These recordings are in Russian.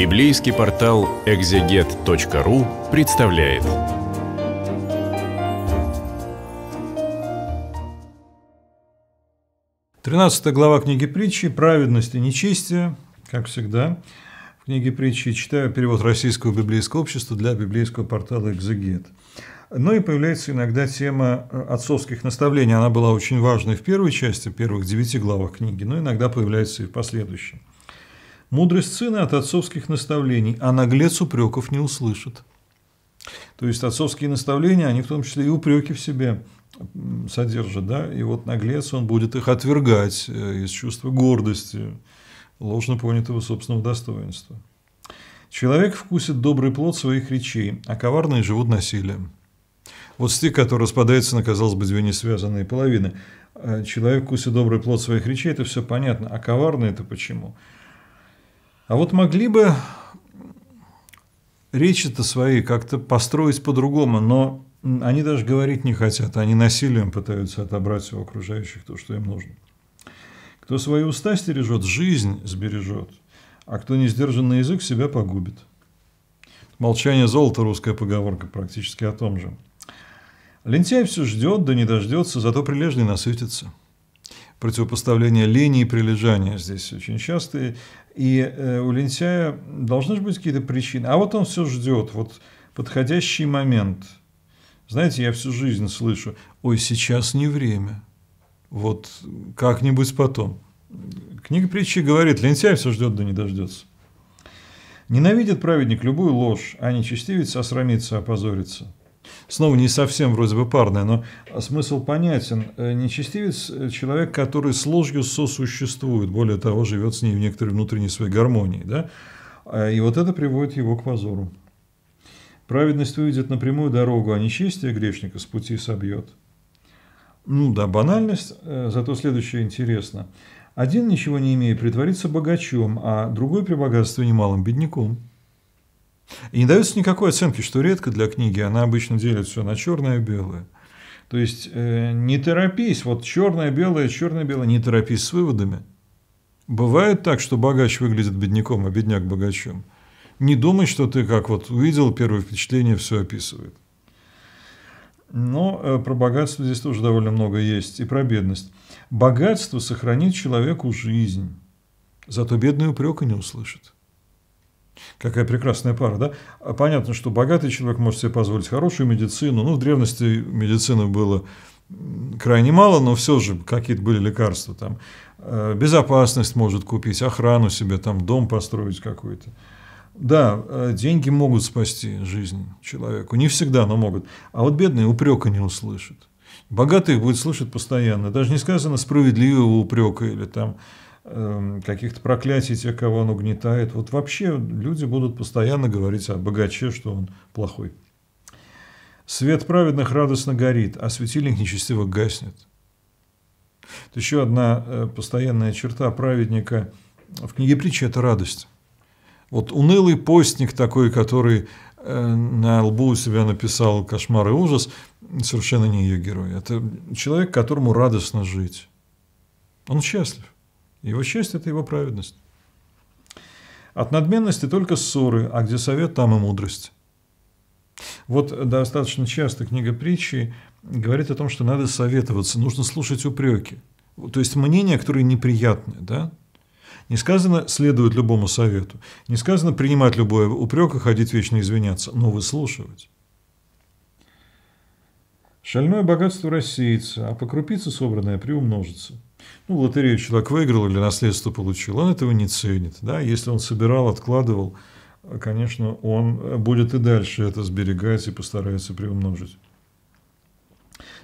Библейский портал экзегет.ру представляет. Тринадцатая глава книги притчи «Праведность и нечестие», как всегда. В книге притчи читаю перевод Российского библейского общества для библейского портала «Экзегет». Но ну и появляется иногда тема э, отцовских наставлений. Она была очень важной в первой части, в первых девяти главах книги, но иногда появляется и в последующем. Мудрость сына от отцовских наставлений, а наглец упреков не услышит. То есть отцовские наставления, они в том числе и упреки в себе содержат, да, и вот наглец, он будет их отвергать э, из чувства гордости, ложно понятого собственного достоинства. Человек вкусит добрый плод своих речей, а коварные живут насилием. Вот стих, который распадается на, казалось бы, две несвязанные половины. Э, человек вкусит добрый плод своих речей, это все понятно, а коварные это почему? А вот могли бы речи-то свои как-то построить по-другому, но они даже говорить не хотят, они насилием пытаются отобрать у окружающих то, что им нужно. Кто свои уста стережет, жизнь сбережет, а кто не сдержан на язык, себя погубит. Молчание золота – русская поговорка практически о том же. Лентяй все ждет, да не дождется, зато прилежный насытится противопоставление лени и прилежания здесь очень частые. И э, у лентяя должны же быть какие-то причины. А вот он все ждет, вот подходящий момент. Знаете, я всю жизнь слышу, ой, сейчас не время, вот как-нибудь потом. Книга притчи говорит, лентяй все ждет, да не дождется. Ненавидит праведник любую ложь, а нечестивец осрамится, опозорится. Снова не совсем вроде бы парное, но смысл понятен. Э, нечестивец – человек, который с ложью сосуществует, более того, живет с ней в некоторой внутренней своей гармонии. Да? А, и вот это приводит его к позору. Праведность выведет напрямую дорогу, а нечестие грешника с пути собьет. Ну да, банальность, э, зато следующее интересно. Один, ничего не имея, притворится богачом, а другой при богатстве немалым бедняком. И не дается никакой оценки, что редко для книги, она обычно делит все на черное и белое. То есть э, не торопись, вот черное-белое, черное-белое, не торопись с выводами. Бывает так, что богач выглядит бедняком, а бедняк богачом. Не думай, что ты как вот увидел первое впечатление, все описывает. Но э, про богатство здесь тоже довольно много есть, и про бедность. Богатство сохранит человеку жизнь, зато бедный упрека не услышит. Какая прекрасная пара, да? А понятно, что богатый человек может себе позволить хорошую медицину. Ну, в древности медицины было крайне мало, но все же какие-то были лекарства там. Э, безопасность может купить, охрану себе, там дом построить какой-то. Да, э, деньги могут спасти жизнь человеку. Не всегда, но могут. А вот бедные упрека не услышат. Богатые будет слышать постоянно. Даже не сказано справедливого упрека или там Эм, каких-то проклятий тех, кого он угнетает. Вот вообще люди будут постоянно говорить о богаче, что он плохой. Свет праведных радостно горит, а светильник нечестивых гаснет. Это еще одна э, постоянная черта праведника в книге притчи – это радость. Вот унылый постник такой, который э, на лбу у себя написал «Кошмар и ужас», совершенно не ее герой. Это человек, которому радостно жить. Он счастлив. Его счастье – это его праведность. От надменности только ссоры, а где совет, там и мудрость. Вот достаточно часто книга притчи говорит о том, что надо советоваться, нужно слушать упреки. То есть мнения, которые неприятны, да? Не сказано следовать любому совету, не сказано принимать любое упрек и ходить вечно извиняться, но выслушивать. Шальное богатство рассеется, а покрупиться собранное приумножится – ну, лотерею человек выиграл или наследство получил, он этого не ценит. Да? Если он собирал, откладывал, конечно, он будет и дальше это сберегать и постарается приумножить.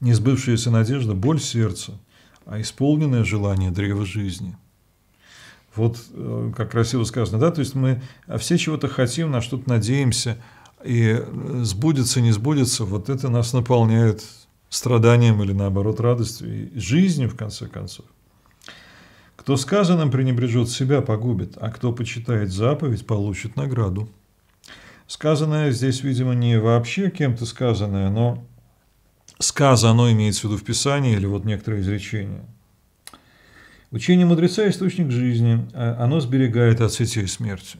Несбывшаяся надежда – боль сердца, а исполненное желание – древо жизни. Вот э, как красиво сказано, да, то есть мы все чего-то хотим, на что-то надеемся, и сбудется, не сбудется, вот это нас наполняет страданием или наоборот радостью и жизнью в конце концов. Кто сказанным пренебрежет, себя погубит, а кто почитает заповедь, получит награду. Сказанное здесь, видимо, не вообще кем-то сказанное, но сказано имеется в виду в Писании или вот некоторые изречения. Учение мудреца – источник жизни, а оно сберегает от сетей смерти.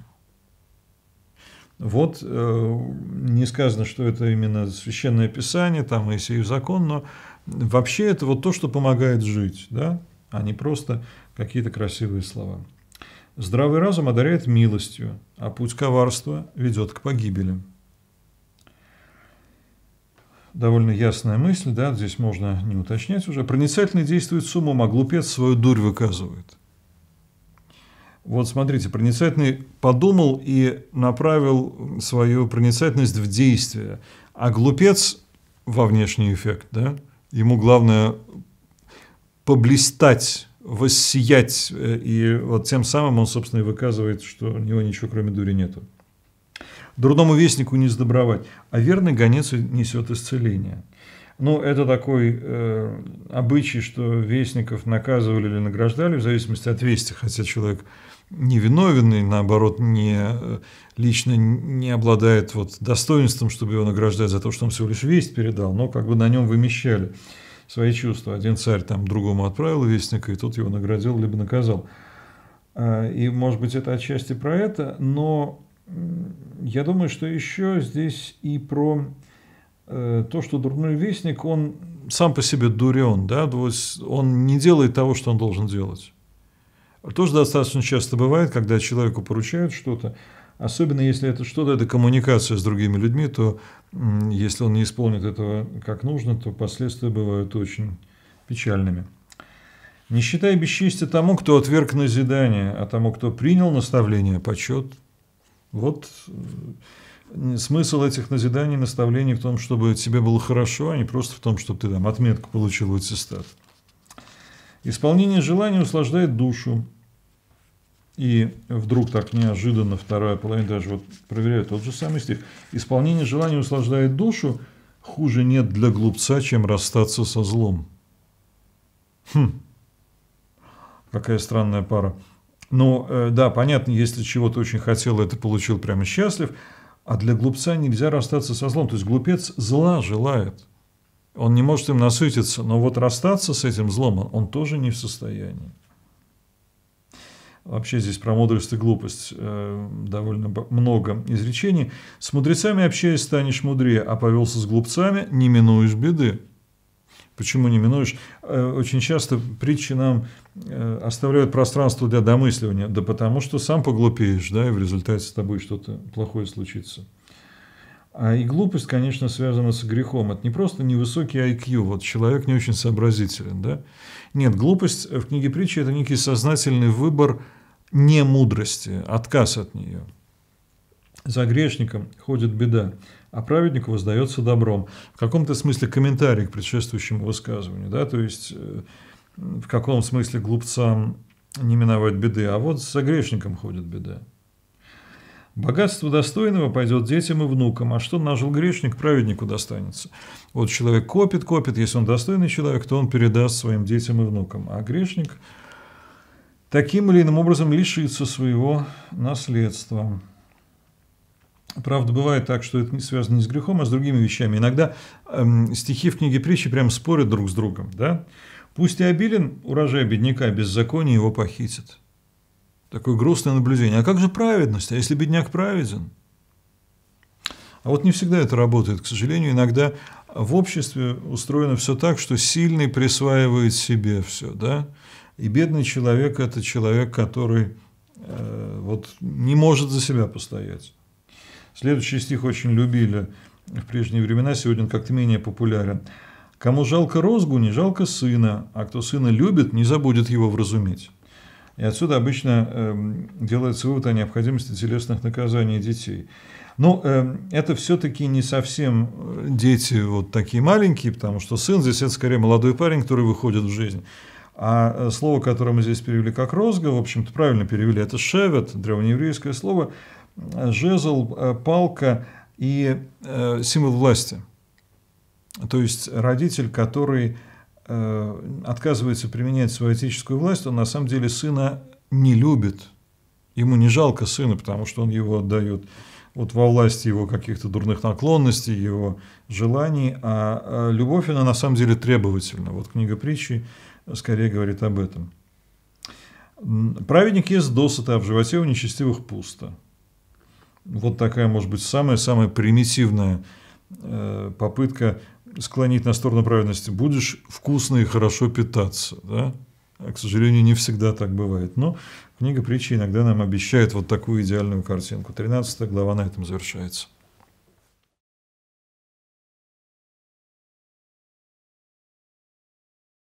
Вот э, не сказано, что это именно священное писание, там и Моисеев закон, но вообще это вот то, что помогает жить, да, а не просто какие-то красивые слова. Здравый разум одаряет милостью, а путь коварства ведет к погибели. Довольно ясная мысль, да, здесь можно не уточнять уже. Проницательный действует с умом, а глупец свою дурь выказывает – вот смотрите, проницательный подумал и направил свою проницательность в действие, а глупец во внешний эффект, да? Ему главное поблистать, воссиять, э, и вот тем самым он, собственно, и выказывает, что у него ничего кроме дури нету. Дурному вестнику не сдобровать, а верный гонец несет исцеление. Ну, это такой э, обычай, что вестников наказывали или награждали в зависимости от вести, хотя человек невиновен и, наоборот, не, э, лично не обладает вот достоинством, чтобы его награждать за то, что он всего лишь весть передал, но как бы на нем вымещали свои чувства. Один царь там другому отправил вестника, и тот его наградил либо наказал. А, и, может быть, это отчасти про это, но я думаю, что еще здесь и про э, то, что дурной вестник, он сам по себе дурен, да, он не делает того, что он должен делать. Тоже достаточно часто бывает, когда человеку поручают что-то, особенно если это что-то, это коммуникация с другими людьми, то если он не исполнит этого как нужно, то последствия бывают очень печальными. Не считай бесчестия тому, кто отверг назидание, а тому, кто принял наставление, почет. Вот э, смысл этих назиданий, наставлений в том, чтобы тебе было хорошо, а не просто в том, чтобы ты там отметку получил в аттестат. Исполнение желаний услаждает душу. И вдруг так неожиданно вторая половина, даже вот проверяю тот же самый стих. Исполнение желаний услаждает душу, хуже нет для глупца, чем расстаться со злом. Хм, какая странная пара. Ну, э, да, понятно, если чего-то очень хотел, это получил прямо счастлив, а для глупца нельзя расстаться со злом. То есть глупец зла желает. Он не может им насытиться, но вот расстаться с этим злом он тоже не в состоянии. Вообще здесь про мудрость и глупость э, довольно много изречений. «С мудрецами общаясь, станешь мудрее, а повелся с глупцами, не минуешь беды». Почему не минуешь? Э, очень часто притчи нам э, оставляют пространство для домысливания. Да потому что сам поглупеешь, да, и в результате с тобой что-то плохое случится. А и глупость, конечно, связана с грехом. Это не просто невысокий IQ, вот человек не очень сообразителен, да? Нет, глупость в книге притчи – это некий сознательный выбор не мудрости, отказ от нее. За грешником ходит беда, а праведнику воздается добром. В каком-то смысле комментарий к предшествующему высказыванию, да, то есть э, в каком смысле глупцам не миновать беды, а вот за грешником ходит беда. Богатство достойного пойдет детям и внукам, а что нажил грешник, праведнику достанется. Вот человек копит, копит, если он достойный человек, то он передаст своим детям и внукам, а грешник таким или иным образом лишится своего наследства. Правда, бывает так, что это не связано не с грехом, а с другими вещами. Иногда эм, стихи в книге притчи прям спорят друг с другом. Да? «Пусть и обилен урожай бедняка, беззаконие его похитит». Такое грустное наблюдение. А как же праведность? А если бедняк праведен? А вот не всегда это работает, к сожалению. Иногда в обществе устроено все так, что сильный присваивает себе все, да? И бедный человек – это человек, который э, вот не может за себя постоять. Следующий стих очень любили в прежние времена, сегодня он как-то менее популярен. «Кому жалко розгу, не жалко сына, а кто сына любит, не забудет его вразумить. И отсюда обычно эм, делается вывод о необходимости телесных наказаний детей. Но ну, эм, это все-таки не совсем э, дети вот такие маленькие, потому что сын здесь это скорее молодой парень, который выходит в жизнь. А э, слово, которое мы здесь перевели как розга, в общем-то правильно перевели, это шевет, древнееврейское слово, э, жезл, палка и символ власти. То есть родитель, который Э, отказывается применять свою отеческую власть, он на самом деле сына не любит. Ему не жалко сына, потому что он его отдает вот во власти его каких-то дурных наклонностей, его желаний, а, а любовь, она на самом деле требовательна. Вот книга притчи скорее говорит об этом. Праведник ест досыта, а в животе у нечестивых пусто. Вот такая, может быть, самая-самая примитивная э, попытка склонить на сторону праведности, будешь вкусно и хорошо питаться. Да? А, к сожалению, не всегда так бывает. Но книга притчи иногда нам обещает вот такую идеальную картинку. 13 глава на этом завершается.